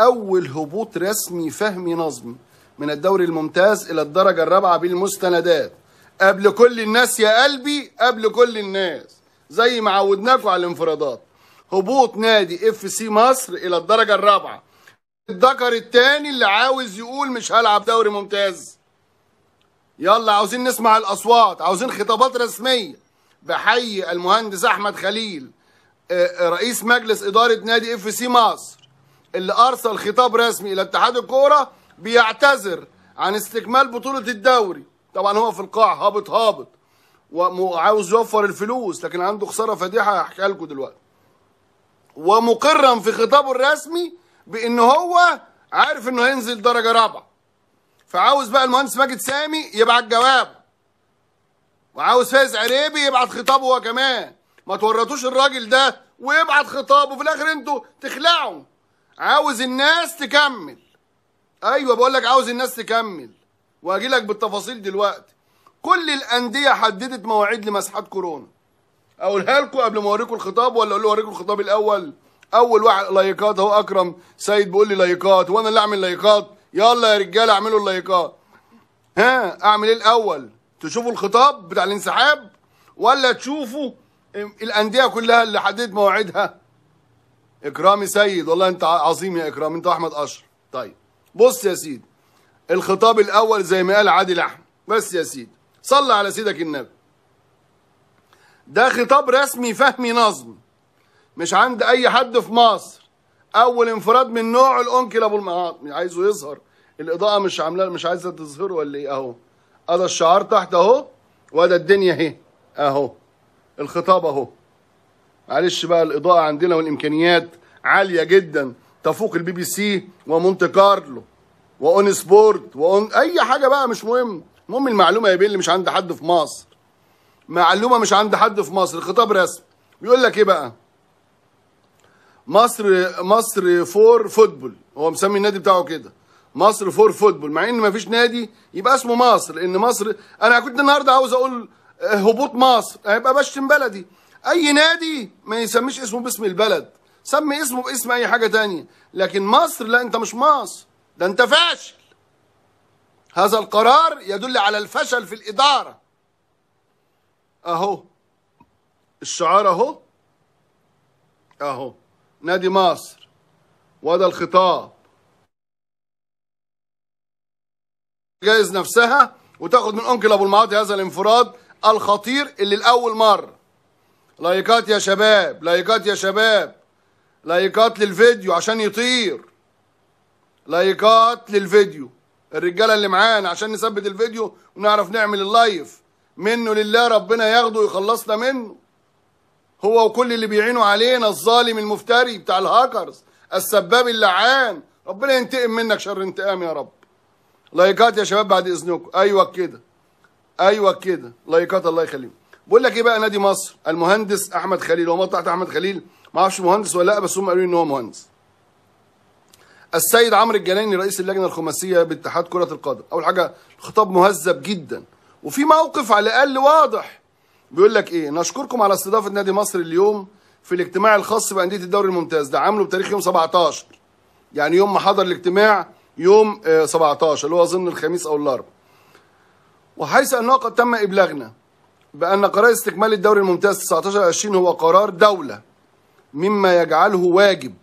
أول هبوط رسمي فهمي نظمي من الدوري الممتاز إلى الدرجة الرابعة بالمستندات قبل كل الناس يا قلبي قبل كل الناس زي ما عودناكم على الانفرادات هبوط نادي اف سي مصر الى الدرجه الرابعه الذكر التاني اللي عاوز يقول مش هلعب دوري ممتاز يلا عاوزين نسمع الاصوات عاوزين خطابات رسميه بحي المهندس احمد خليل آه، آه، رئيس مجلس اداره نادي اف سي مصر اللي ارسل خطاب رسمي الى اتحاد الكوره بيعتذر عن استكمال بطوله الدوري طبعا هو في القاع هابط هابط وعاوز يوفر الفلوس لكن عنده خساره فادحه هحكيها لكم دلوقتي ومقرا في خطابه الرسمي بان هو عارف انه هينزل درجه رابعه فعاوز بقى المهندس ماجد سامي يبعت جواب وعاوز فايز عريبي يبعت خطابه هو كمان ما تورطوش الراجل ده ويبعت خطابه في الاخر انتوا تخلعوا عاوز الناس تكمل ايوه بقول لك عاوز الناس تكمل واجي لك بالتفاصيل دلوقتي كل الانديه حددت مواعيد لمسحات كورونا اقولها لكم قبل ما اوريكم الخطاب ولا اقول له اوريكم الخطاب الاول اول واحد لايكات اهو اكرم سيد بيقول لي لايكات وانا اللي اعمل لايكات يلا يا رجاله اعملوا اللايكات ها اعمل ايه الاول تشوفوا الخطاب بتاع الانسحاب ولا تشوفوا الانديه كلها اللي حددت مواعيدها اكرامي سيد والله انت عظيم يا اكرام انت احمد اشرف طيب بص يا سيدي الخطاب الاول زي ما قال عادل احمد بس يا سيدي صلى على سيدك النبي ده خطاب رسمي فهمي نظم مش عند اي حد في مصر اول انفراد من نوعه الانكل ابو المعاط عايزه يظهر الاضاءه مش عامله مش عايزه تظهره ولا ايه اهو ادا الشعار تحت اهو وادي الدنيا اهي اهو الخطاب اهو معلش بقى الاضاءه عندنا والامكانيات عاليه جدا تفوق البي بي سي ومونت كارلو واون سبورت واون اي حاجه بقى مش مهم المهم المعلومه يا اللي مش عند حد في مصر معلومه مش عند حد في مصر خطاب رسمي بيقول لك ايه بقى مصر مصر فور فوتبول هو مسمي النادي بتاعه كده مصر فور فوتبول مع ان مفيش نادي يبقى اسمه مصر لان مصر انا كنت النهارده عاوز اقول آه، هبوط مصر هيبقى بشتم بلدي اي نادي ما يسميش اسمه باسم البلد سمي اسمه باسم اي حاجة تانية لكن مصر لا انت مش مصر ده انت فاشل هذا القرار يدل على الفشل في الادارة اهو الشعار اهو اهو نادي مصر وده الخطاب جايز نفسها وتاخد من انكل ابو المعاطي هذا الانفراد الخطير اللي لاول مره لايكات يا شباب لايكات يا شباب لايكات للفيديو عشان يطير لايكات للفيديو الرجاله اللي معانا عشان نثبت الفيديو ونعرف نعمل اللايف منه لله ربنا ياخده ويخلصنا منه هو وكل اللي بيعينوا علينا الظالم المفتري بتاع الهاكرز السباب اللعان ربنا ينتقم منك شر انتقام يا رب لايكات يا شباب بعد اذنكم ايوه كده ايوه كده لايكات الله يخليكم بقول لك ايه بقى نادي مصر المهندس احمد خليل هو تحت احمد خليل ما اعرفش مهندس ولا لا بس هم قالوا ان هو مهندس السيد عمرو الجناني رئيس اللجنه الخماسيه باتحاد كره القدم اول حاجه خطاب مهذب جدا وفي موقف على الاقل واضح بيقول لك ايه نشكركم على استضافه نادي مصر اليوم في الاجتماع الخاص بانديه الدوري الممتاز ده عامله بتاريخ يوم 17 يعني يوم ما حضر الاجتماع يوم 17 آه، اللي هو اظن الخميس او الاربعاء وحيث انه قد تم ابلاغنا بأن قرار استكمال الدوري الممتاز 19 20 هو قرار دولة مما يجعله واجب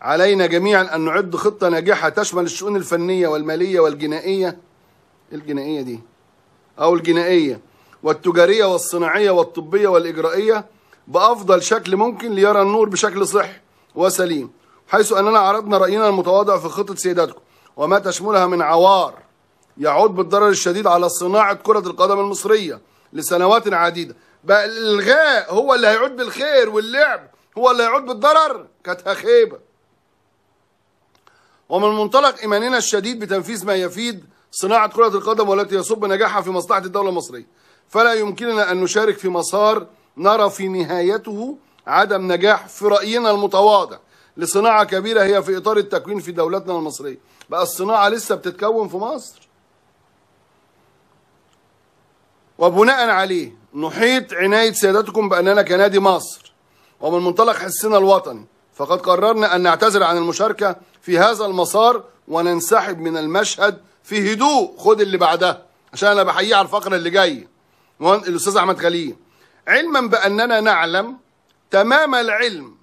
علينا جميعا أن نعد خطة ناجحة تشمل الشؤون الفنية والمالية والجنائية إيه الجنائية دي أو الجنائية والتجارية والصناعية والطبية والإجرائية بأفضل شكل ممكن ليرى النور بشكل صحي وسليم حيث أننا عرضنا رأينا المتواضع في خطة سيادتكم وما تشملها من عوار يعود بالضرر الشديد على صناعة كرة القدم المصرية لسنوات عديدة بقى الإلغاء هو اللي هيعود بالخير واللعب هو اللي هيعود بالضرر كانت خيبة ومن منطلق إيماننا الشديد بتنفيذ ما يفيد صناعة كرة القدم والتي يصب نجاحها في مصلحة الدولة المصرية فلا يمكننا أن نشارك في مسار نرى في نهايته عدم نجاح في رأينا المتواضع لصناعة كبيرة هي في إطار التكوين في دولتنا المصرية بقى الصناعة لسه بتتكون في مصر وبناء عليه نحيط عناية سيادتكم بأننا كنادي مصر ومن منطلق حسنا الوطني فقد قررنا أن نعتذر عن المشاركة في هذا المسار وننسحب من المشهد في هدوء خد اللي بعدها عشان أنا بحييه على الفقرة اللي جاية الأستاذ أحمد خليل علما بأننا نعلم تمام العلم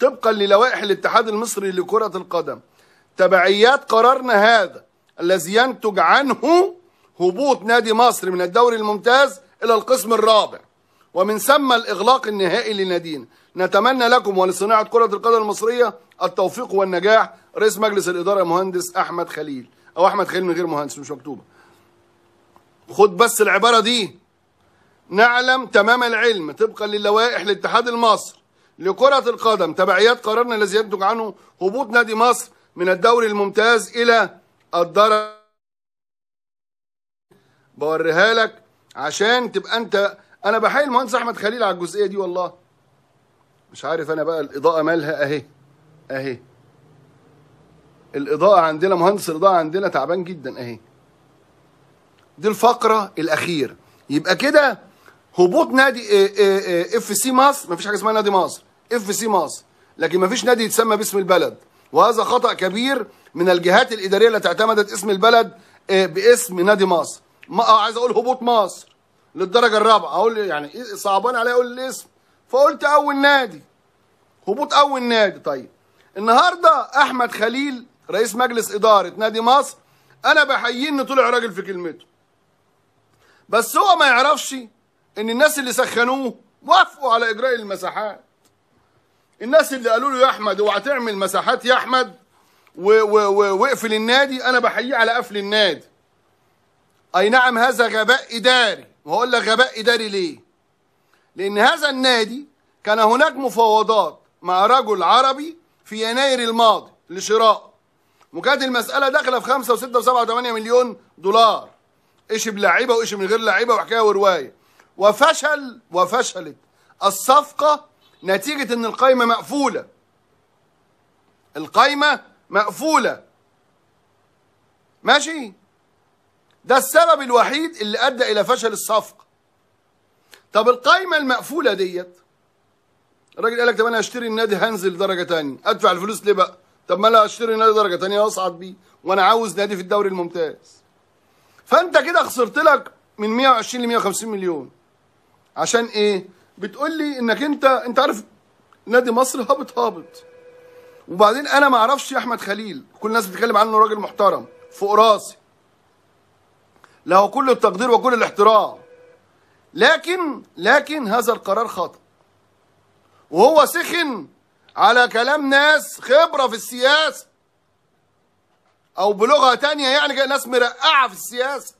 طبقا للوائح الاتحاد المصري لكرة القدم تبعيات قرارنا هذا الذي ينتج عنه هبوط نادي مصر من الدوري الممتاز إلى القسم الرابع ومن ثم الإغلاق النهائي لنادينا نتمنى لكم ولصناعة كرة القدم المصرية التوفيق والنجاح رئيس مجلس الإدارة المهندس أحمد خليل أو أحمد خليل من غير مهندس مش مكتوبة خد بس العبارة دي نعلم تمام العلم طبقا للوائح الاتحاد المصري لكرة القدم تبعيات قرارنا الذي ينتج عنه هبوط نادي مصر من الدوري الممتاز إلى الدرجة بوريها لك عشان تبقى انت انا بحيي المهندس احمد خليل على الجزئيه دي والله مش عارف انا بقى الاضاءه مالها اهي اهي الاضاءه عندنا مهندس الاضاءه عندنا تعبان جدا اهي دي الفقره الاخير يبقى كده هبوط نادي اف آه، سي آه، آه، مصر مفيش حاجه اسمها نادي مصر اف سي مصر لكن مفيش نادي يتسمى باسم البلد وهذا خطا كبير من الجهات الاداريه التي اعتمدت اسم البلد باسم نادي مصر ما آه، عايز اقول هبوط مصر للدرجه الرابعه اقول يعني إيه صعبان عليا اقول الاسم فقلت اول نادي هبوط اول نادي طيب النهارده احمد خليل رئيس مجلس اداره نادي مصر انا بحييه انه طلع راجل في كلمته بس هو ما يعرفش ان الناس اللي سخنوه وافقوا على اجراء المساحات الناس اللي قالوا له يا احمد اوعى تعمل مساحات يا احمد واقفل النادي انا بحييه على قفل النادي أي نعم هذا غباء إداري وهقول لك غباء إداري ليه لأن هذا النادي كان هناك مفاوضات مع رجل عربي في يناير الماضي لشراء وكانت المسألة داخلة في 5 و6 و7 و8 مليون دولار إيش بلاعيبة وإيش من غير لاعيبة وحكاية ورواية وفشل وفشلت الصفقة نتيجة إن القايمة مقفولة القايمة مقفولة ماشي ده السبب الوحيد اللي أدى إلى فشل الصفقة طب القايمة المقفولة ديت الراجل قال لك طب أنا هشتري النادي هنزل درجة تانية أدفع الفلوس ليه بقى طب ما أنا هشتري النادي درجة تانية وأصعد بيه وأنا عاوز نادي في الدوري الممتاز فأنت كده خسرت لك من 120 ل 150 مليون عشان إيه بتقول لي إنك أنت أنت عارف نادي مصر هابط هابط وبعدين انا ما اعرفش احمد خليل كل الناس بتتكلم عنه راجل محترم فوق راسي له كل التقدير وكل الاحترام لكن لكن هذا القرار خطأ وهو سخن على كلام ناس خبرة في السياسة أو بلغة تانية يعني ناس مرقعة في السياسة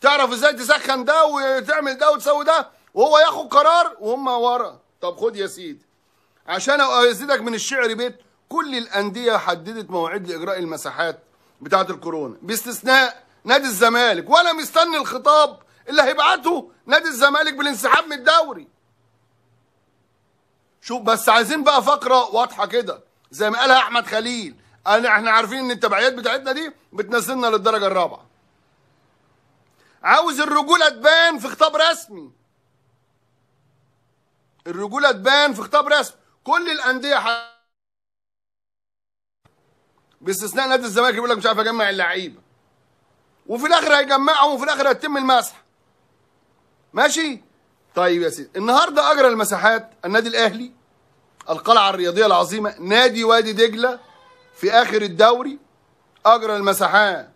تعرف ازاي تسخن ده وتعمل ده وتسوي ده وهو ياخد قرار وهم ورا طب خد يا سيدي عشان ازيدك من الشعر بيت كل الانديه حددت مواعيد لاجراء المساحات بتاعه الكورونا باستثناء نادي الزمالك ولا مستني الخطاب اللي هيبعته نادي الزمالك بالانسحاب من الدوري شوف بس عايزين بقى فقره واضحه كده زي ما قالها احمد خليل انا احنا عارفين ان التبعيات بتاعتنا دي بتنزلنا للدرجه الرابعه عاوز الرجوله تبان في خطاب رسمي الرجوله تبان في خطاب رسمي كل الانديه باستثناء نادي الزمالك بيقول لك مش عارف اجمع اللعيبه وفي الاخر هيجمعهم وفي الاخر هيتم المسح ماشي طيب يا سيدي النهارده اجرى المساحات النادي الاهلي القلعه الرياضيه العظيمه نادي وادي دجله في اخر الدوري اجرى المساحات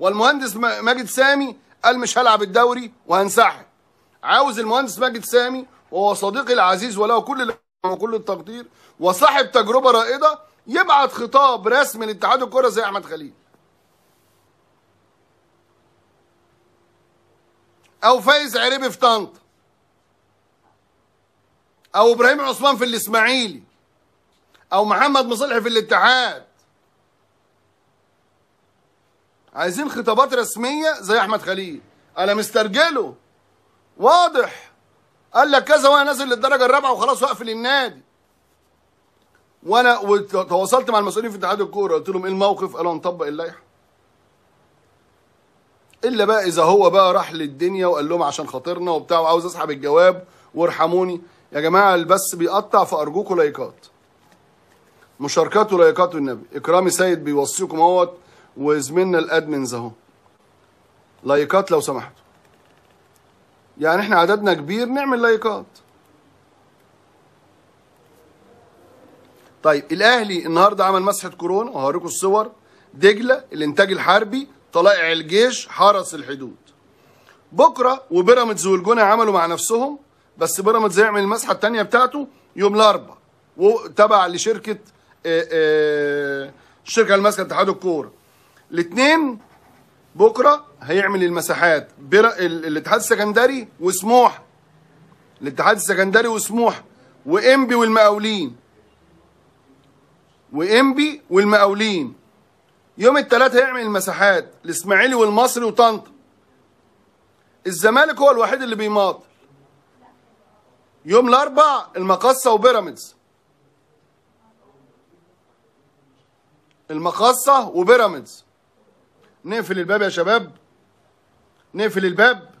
والمهندس ماجد سامي قال مش هلعب الدوري وهنسحب عاوز المهندس ماجد سامي وهو صديقي العزيز وله كل وكل التقدير وصاحب تجربه رائده يبعت خطاب رسمي لاتحاد الكره زي احمد خليل او فايز عريبي في طنطا او ابراهيم عثمان في الاسماعيلي او محمد مصلح في الاتحاد عايزين خطابات رسميه زي احمد خليل انا مسترجله واضح قال لك كذا وانا نازل للدرجه الرابعه وخلاص واقفل النادي وانا وتواصلت مع المسؤولين في اتحاد الكوره قلت لهم ايه الموقف قالوا نطبق اللائحه الا بقى اذا هو بقى راح للدنيا وقال لهم عشان خاطرنا وبتاع وعاوز اسحب الجواب وارحموني يا جماعه البث بيقطع فارجوكوا لايكات مشاركات ولايكات النبي اكرامي سيد بيوصيكم اهوت وزميلنا الادمنز اهو لايكات لو سمحتوا يعني احنا عددنا كبير نعمل لايكات طيب الاهلي النهارده عمل مسحه كورونا وهوريكم الصور دجله الانتاج الحربي طلائع الجيش حرس الحدود بكرة وبيراميدز والجونة عملوا مع نفسهم بس بيراميدز هيعمل المسحة التانية بتاعته يوم الاربعاء وتبع لشركة آه، آه، الشركة الماسكة اتحاد الكورة الاثنين بكرة هيعمل المساحات الاتحاد السكندري وسموح الاتحاد السكندري وسموح وامبي والمقاولين وامبي والمقاولين يوم الثلاثة هيعمل المساحات الاسماعيلي والمصري وطنطا الزمالك هو الوحيد اللي بيماط يوم الاربع المقصه وبيراميدز المقصه وبيراميدز نقفل الباب يا شباب نقفل الباب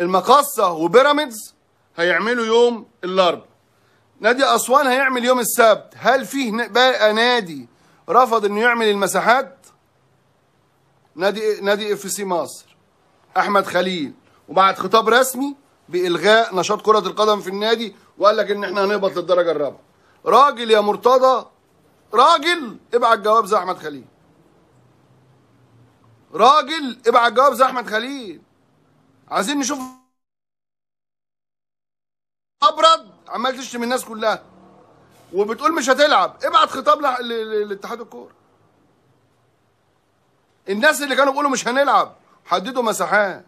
المقصه وبيراميدز هيعملوا يوم الاربع نادي أسوان هيعمل يوم السبت هل فيه بقى نادي رفض إنه يعمل المساحات؟ نادي إيه؟ نادي اف إيه سي مصر أحمد خليل وبعد خطاب رسمي بإلغاء نشاط كرة القدم في النادي وقال لك إن إحنا هنهبط للدرجة الرابعة راجل يا مرتضى راجل ابعت جواب زي أحمد خليل راجل ابعت جواب زي أحمد خليل عايزين نشوف ابرد عمال تشتم الناس كلها وبتقول مش هتلعب ابعت خطاب لاتحاد الكوره الناس اللي كانوا بيقولوا مش هنلعب حددوا مساحات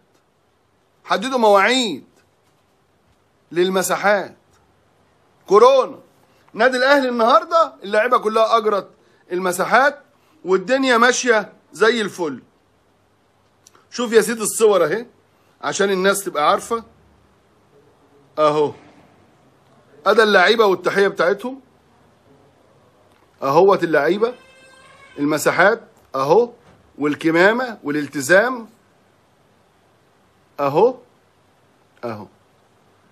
حددوا مواعيد للمساحات كورونا نادي الاهلي النهارده اللعيبه كلها اجرت المساحات والدنيا ماشيه زي الفل شوف يا سيدي الصور اهي عشان الناس تبقى عارفه اهو ادى اللعيبه والتحيه بتاعتهم اهوت اللعيبه المساحات اهو والكمامه والالتزام اهو اهو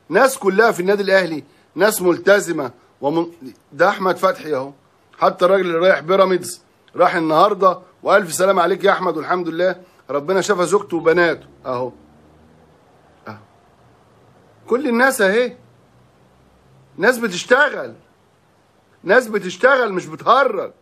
ناس كلها في النادي الاهلي ناس ملتزمه ومن ده احمد فتحي اهو حتى الراجل اللي رايح بيراميدز راح النهارده والف سلام عليك يا احمد والحمد لله ربنا شفى زوجته وبناته اهو اهو كل الناس اهي ناس بتشتغل ناس بتشتغل مش بتهرج